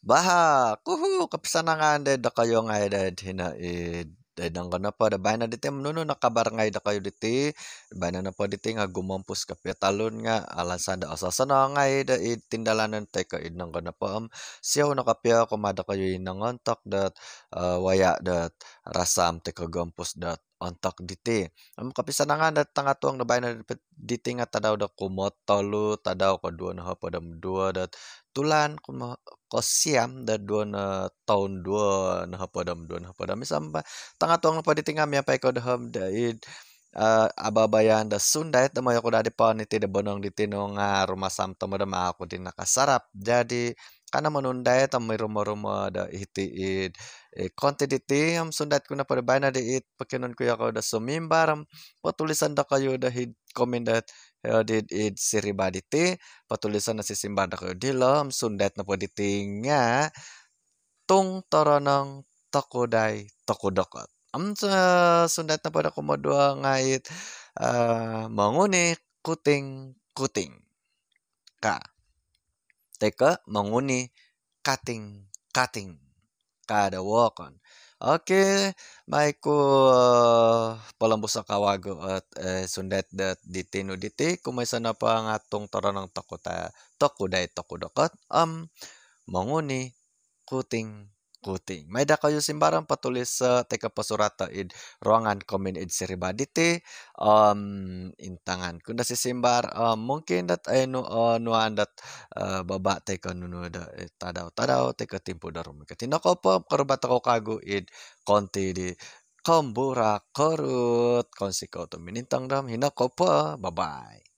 Baha! Kuhu! Kapsa na nga da kayo nga edad hinaid. Daidang ka na po. Dabay na diti. nakabar nakabarangay da kayo diti. Dabay eh. na na po diti eh, nga gumampus kapitalon pitalon nga. Alansan da asasa nga eh, da itindalanan tayo ka idang ka na po. Um, siyaw na kapya kumada kayo inang ontak dat ah, waya dat rasam um, tayo ka gumpus dat ontok diti. Am kapisanangan da tuang da bayan da diti nga tadaw da kumotolu tadaw ko dua na hapo dam dua da tulan kuma ko siam da dua na eh, taon dua na hapo dam dua na hapo da misamba tuang na pa diti nga miyapay ko da ham da id uh, ah, ababayan da sunday tamo ko dadi pa niti da bonong diti no nga rumasam tamo ah, da ako din nakasarap jadi kana manunday tamo rumo rumo da iti it eh, konti diti am sundat ko na pa na di it pakinon ko ako da sumimbar patulisan da kayo da hid comment eh, did it siriba diti patulisan na sisimbar da kayo dilo am sundat na po diti nga tung toronang takoday takodakot sundat na pada komodo ngait uh, eh, manguni kuting kuting ka teka manguni kating kating ada wakon Oke, okay, maiku uh, eh, palambos sa kawago at uh, eh, sundet dat ditinu diti kumaysa na pa nga atong taranang takota takuday takudakot am manguni kuting Kuting. May da kayo simbarang patulis sa teka pasurata id ruangan komen id seribadite um intangan. Kung simbar simbar, um, mungkin dat ay nu, uh, nuan dat uh, baba teka nunu da eh, tadaw tadaw teka timpo darum. Katinako po karubata ko kago id konti di kombura korut konsiko to minintang dam hinako po. Bye-bye.